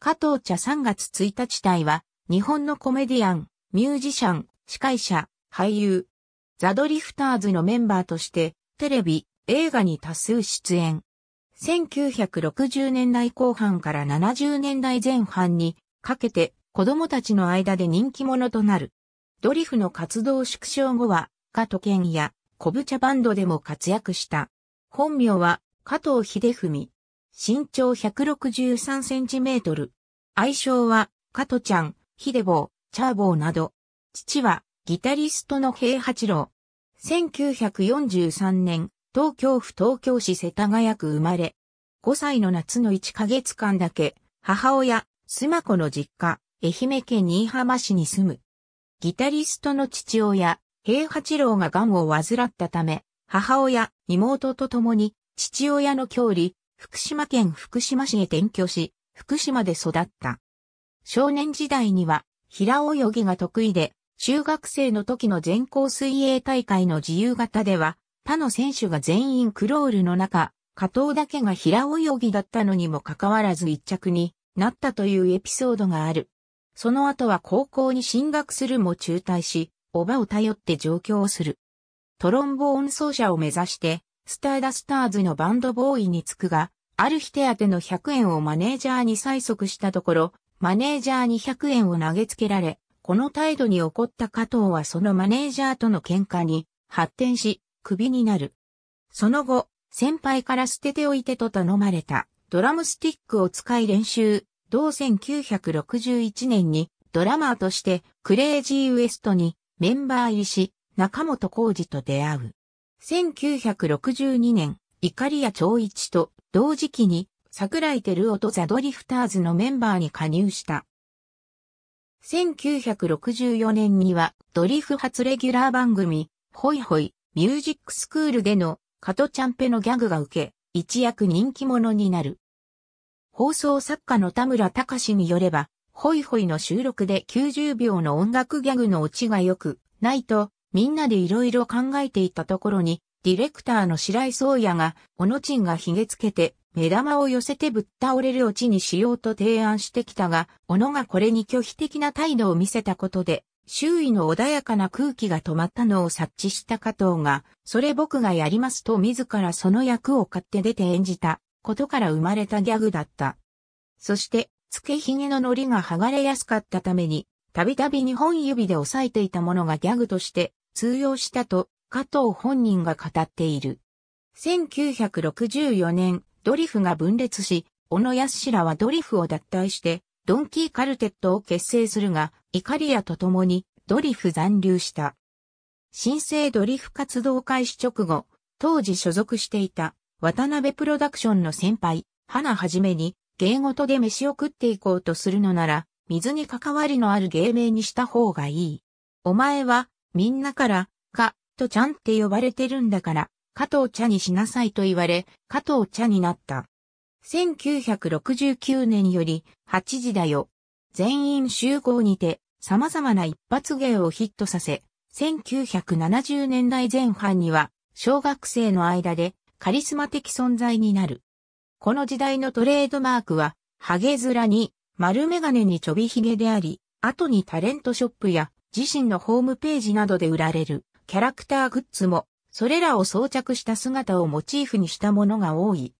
加藤茶3月1日隊は、日本のコメディアン、ミュージシャン、司会者、俳優、ザ・ドリフターズのメンバーとして、テレビ、映画に多数出演。1960年代後半から70年代前半にかけて子供たちの間で人気者となる。ドリフの活動縮小後は、加藤健や、小ブチャバンドでも活躍した。本名は、加藤秀文。身長163センチメートル。愛称は、カトちゃん、ヒデボー、チャーボーなど。父は、ギタリストの平八郎。1943年、東京府東京市世田谷区生まれ。5歳の夏の1ヶ月間だけ、母親、須磨子の実家、愛媛県新居浜市に住む。ギタリストの父親、平八郎が癌を患ったため、母親、妹と共に、父親の郷里、福島県福島市へ転居し、福島で育った。少年時代には、平泳ぎが得意で、中学生の時の全校水泳大会の自由形では、他の選手が全員クロールの中、加藤だけが平泳ぎだったのにもかかわらず一着になったというエピソードがある。その後は高校に進学するも中退し、おばを頼って上京する。トロンボーン奏者を目指してスターダスターズのバンドボーイに着くが、ある日手当の100円をマネージャーに催促したところ、マネージャーに100円を投げつけられ、この態度に怒った加藤はそのマネージャーとの喧嘩に発展し、クビになる。その後、先輩から捨てておいてと頼まれたドラムスティックを使い練習、同1961年にドラマーとしてクレイジーウエストにメンバー入りし、中本浩二と出会う。1962年、イカリア長一と同時期に桜井照夫とザドリフターズのメンバーに加入した。1964年にはドリフ初レギュラー番組、ホイホイ、ミュージックスクールでのカトちゃんペのギャグが受け、一躍人気者になる。放送作家の田村隆によれば、ホイホイの収録で90秒の音楽ギャグのオチが良く、ないとみんなでいろいろ考えていたところに、ディレクターの白井宗也が、小野賃がひげつけて、目玉を寄せてぶっ倒れるオチにしようと提案してきたが、小野がこれに拒否的な態度を見せたことで、周囲の穏やかな空気が止まったのを察知した加藤が、それ僕がやりますと自らその役を買って出て演じたことから生まれたギャグだった。そして、付けひげの糊が剥がれやすかったために、たびたび2本指で押さえていたものがギャグとして通用したと加藤本人が語っている。1964年、ドリフが分裂し、小野安らはドリフを脱退して、ドンキーカルテットを結成するが、イカリアと共にドリフ残留した。新生ドリフ活動開始直後、当時所属していた渡辺プロダクションの先輩、花はじめに芸事で飯を食っていこうとするのなら、水に関わりのある芸名にした方がいい。お前はみんなから、か、とちゃんって呼ばれてるんだから、加藤茶にしなさいと言われ、加藤茶になった。1969年より、8時だよ。全員集合にて、様々な一発芸をヒットさせ、1970年代前半には、小学生の間で、カリスマ的存在になる。この時代のトレードマークは、ハゲ面に、丸メガネにちょびひげであり、後にタレントショップや自身のホームページなどで売られるキャラクターグッズも、それらを装着した姿をモチーフにしたものが多い。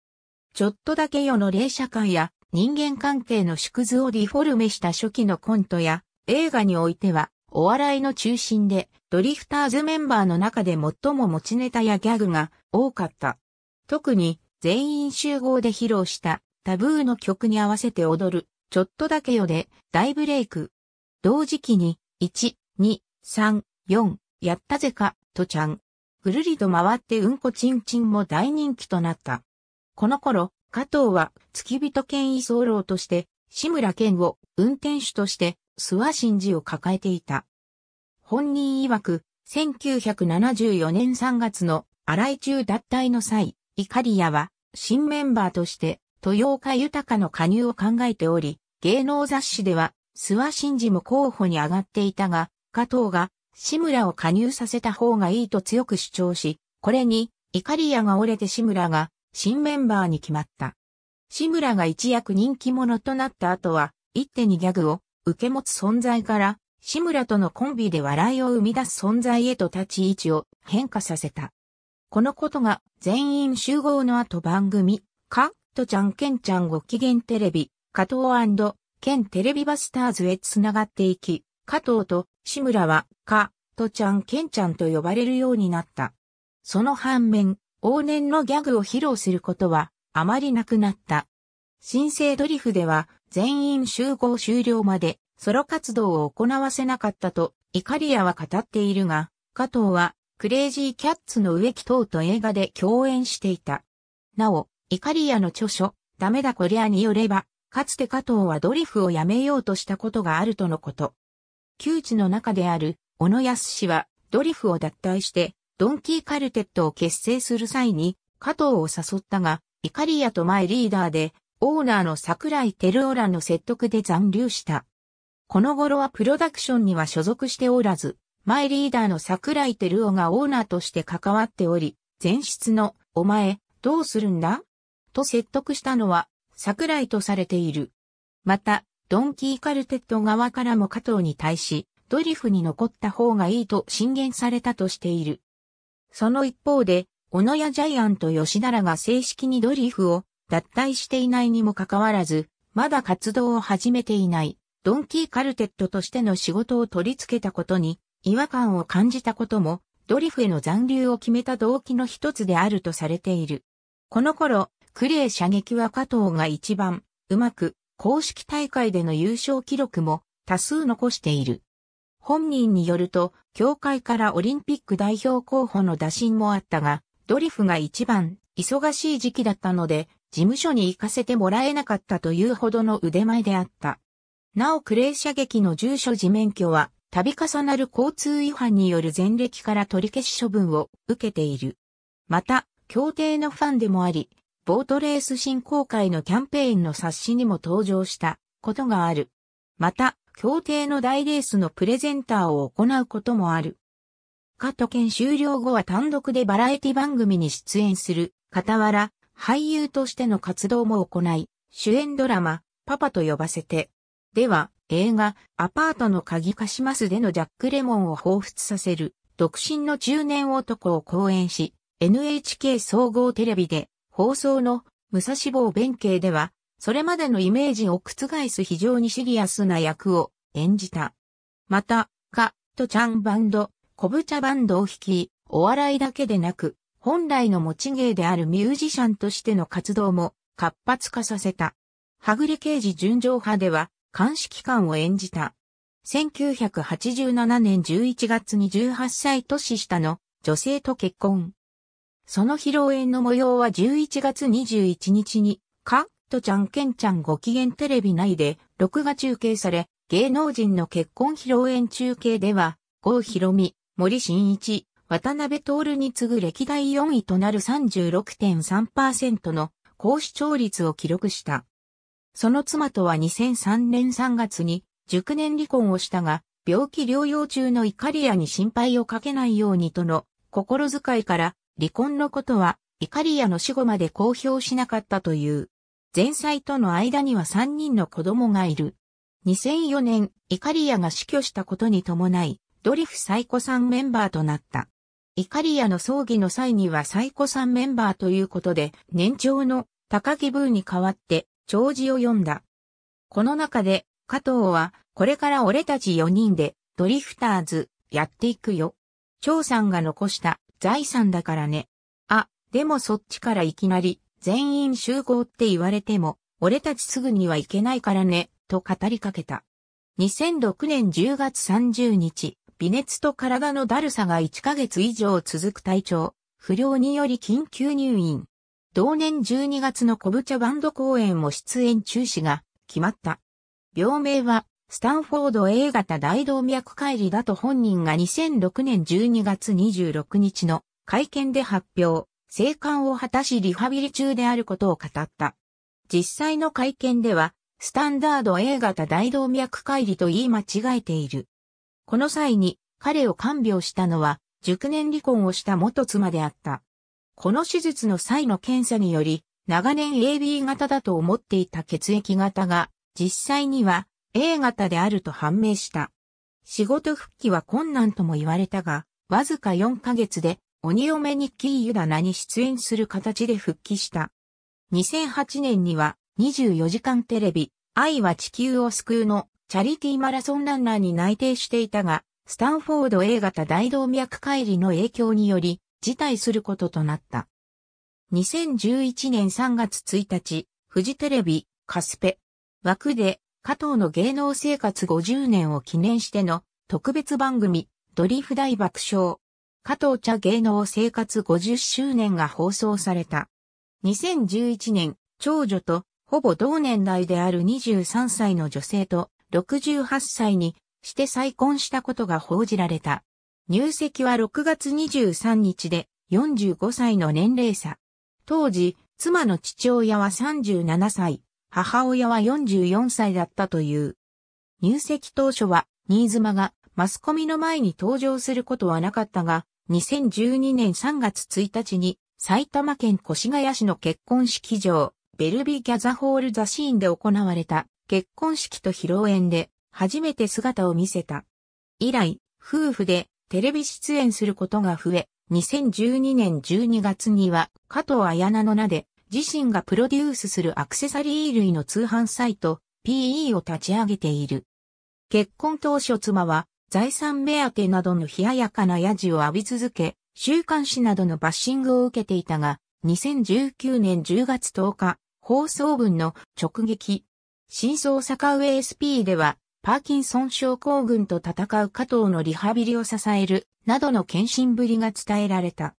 ちょっとだけ世の霊社会や人間関係の縮図をリフォルメした初期のコントや映画においてはお笑いの中心でドリフターズメンバーの中で最も持ちネタやギャグが多かった。特に全員集合で披露したタブーの曲に合わせて踊るちょっとだけよで大ブレイク。同時期に1、二三四、やったぜか、とちゃん。ぐるりと回ってうんこちんちんも大人気となった。この頃、加藤は付き人兼居候として、志村健を運転手として諏訪真嗣を抱えていた。本人曰く、1974年3月の荒井中脱退の際、イカリアは新メンバーとして豊岡豊の加入を考えており、芸能雑誌では諏訪真嗣も候補に上がっていたが、家藤が志村を加入させた方がいいと強く主張し、これに、イカリアが折れて志村が新メンバーに決まった。志村が一躍人気者となった後は、一手にギャグを受け持つ存在から、志村とのコンビで笑いを生み出す存在へと立ち位置を変化させた。このことが全員集合の後番組、カットちゃんケンちゃんご機嫌テレビ、加藤ケンテレビバスターズへ繋がっていき、加藤と志村は、か、とちゃんけんちゃんと呼ばれるようになった。その反面、往年のギャグを披露することは、あまりなくなった。新生ドリフでは、全員集合終了まで、ソロ活動を行わせなかったと、イカリアは語っているが、加藤は、クレイジーキャッツの植木等と映画で共演していた。なお、イカリアの著書、ダメだこりゃによれば、かつて加藤はドリフをやめようとしたことがあるとのこと。旧知の中である小野康氏はドリフを脱退してドンキーカルテットを結成する際に加藤を誘ったが、イカリアと前リーダーでオーナーの桜井テルオらの説得で残留した。この頃はプロダクションには所属しておらず、前リーダーの桜井テルオがオーナーとして関わっており、前室のお前どうするんだと説得したのは桜井とされている。また、ドンキーカルテット側からも加藤に対し、ドリフに残った方がいいと進言されたとしている。その一方で、小野やジャイアント吉田らが正式にドリフを脱退していないにもかかわらず、まだ活動を始めていない、ドンキーカルテットとしての仕事を取り付けたことに、違和感を感じたことも、ドリフへの残留を決めた動機の一つであるとされている。この頃、クレー射撃は加藤が一番、うまく、公式大会での優勝記録も多数残している。本人によると、協会からオリンピック代表候補の打診もあったが、ドリフが一番忙しい時期だったので、事務所に行かせてもらえなかったというほどの腕前であった。なおクレー射撃の住所自免許は、度重なる交通違反による前歴から取り消し処分を受けている。また、協定のファンでもあり、ボートレース振興会のキャンペーンの冊子にも登場したことがある。また、協定の大レースのプレゼンターを行うこともある。カット券終了後は単独でバラエティ番組に出演する、傍ら、俳優としての活動も行い、主演ドラマ、パパと呼ばせて。では、映画、アパートの鍵貸しますでのジャック・レモンを彷彿させる、独身の中年男を講演し、NHK 総合テレビで、放送の武蔵坊弁慶では、それまでのイメージを覆す非常にシリアスな役を演じた。また、ットちゃんバンド、こぶ茶バンドを率い、お笑いだけでなく、本来の持ち芸であるミュージシャンとしての活動も活発化させた。はぐれ刑事純情派では、監視機関を演じた。1987年11月に18歳年下の女性と結婚。その披露宴の模様は11月21日に、カットちゃんケンちゃんご機嫌テレビ内で録画中継され、芸能人の結婚披露宴中継では、郷ひろみ、森進一、渡辺徹に次ぐ歴代4位となる36.3%の高視聴率を記録した。その妻とは2003年3月に熟年離婚をしたが、病気療養中の怒りやに心配をかけないようにとの心遣いから離婚のことは、イカリアの死後まで公表しなかったという。前妻との間には3人の子供がいる。2004年、イカリアが死去したことに伴い、ドリフ・サイコさんメンバーとなった。イカリアの葬儀の際にはサイコさんメンバーということで、年長の高木ブーに代わって、長辞を読んだ。この中で、加藤は、これから俺たち4人で、ドリフターズ、やっていくよ。長さんが残した財産だからね。あ、でもそっちからいきなり、全員集合って言われても、俺たちすぐには行けないからね、と語りかけた。2006年10月30日、微熱と体のだるさが1ヶ月以上続く体調、不良により緊急入院。同年12月の小ブチャバンド公演も出演中止が決まった。病名はスタンフォード A 型大動脈解離だと本人が2006年12月26日の会見で発表、生還を果たしリハビリ中であることを語った。実際の会見では、スタンダード A 型大動脈解離と言い間違えている。この際に彼を看病したのは、熟年離婚をした元妻であった。この手術の際の検査により、長年 AB 型だと思っていた血液型が、実際には A 型であると判明した。仕事復帰は困難とも言われたが、わずか4ヶ月で鬼嫁ニッキー・ユダナに出演する形で復帰した。2008年には24時間テレビ、愛は地球を救うのチャリティーマラソンランナーに内定していたが、スタンフォード A 型大動脈解離の影響により、辞退することとなった。2011年3月1日、フジテレビ、カスペ、枠で加藤の芸能生活50年を記念しての特別番組、ドリフ大爆笑。加藤茶芸能生活50周年が放送された。2011年、長女とほぼ同年代である23歳の女性と68歳にして再婚したことが報じられた。入籍は6月23日で45歳の年齢差。当時、妻の父親は37歳、母親は44歳だったという。入籍当初は、新妻がマスコミの前に登場することはなかったが、2012年3月1日に埼玉県越谷市の結婚式場、ベルビーギャザホールザシーンで行われた結婚式と披露宴で初めて姿を見せた。以来、夫婦でテレビ出演することが増え、2012年12月には加藤綾菜の名で自身がプロデュースするアクセサリー類の通販サイト PE を立ち上げている。結婚当初妻は財産目当てなどの冷ややかなヤジを浴び続け、週刊誌などのバッシングを受けていたが、2019年10月10日、放送分の直撃。新装坂上 SP では、パーキンソン症候群と戦う加藤のリハビリを支える、などの献身ぶりが伝えられた。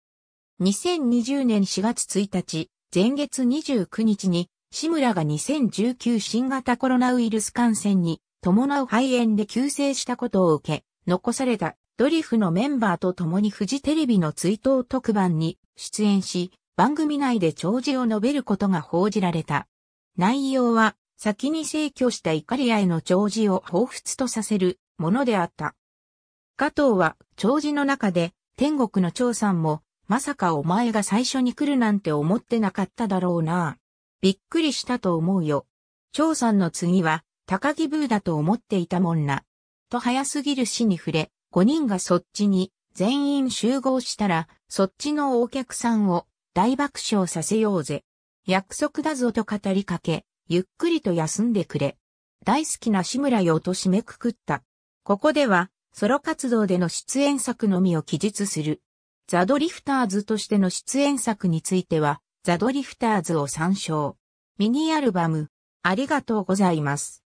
2020年4月1日、前月29日に、志村が2019新型コロナウイルス感染に伴う肺炎で急逝したことを受け、残されたドリフのメンバーと共にフジテレビの追悼特番に出演し、番組内で弔辞を述べることが報じられた。内容は、先に逝去したイカリアへの弔辞を彷彿とさせるものであった。加藤は、弔辞の中で、天国の長さんも、まさかお前が最初に来るなんて思ってなかっただろうな。びっくりしたと思うよ。長さんの次は、高木ブーだと思っていたもんな。と早すぎる死に触れ、5人がそっちに全員集合したら、そっちのお客さんを大爆笑させようぜ。約束だぞと語りかけ、ゆっくりと休んでくれ。大好きな志村よと締めくくった。ここでは、ソロ活動での出演作のみを記述する。ザ・ドリフターズとしての出演作については、ザ・ドリフターズを参照。ミニアルバム、ありがとうございます。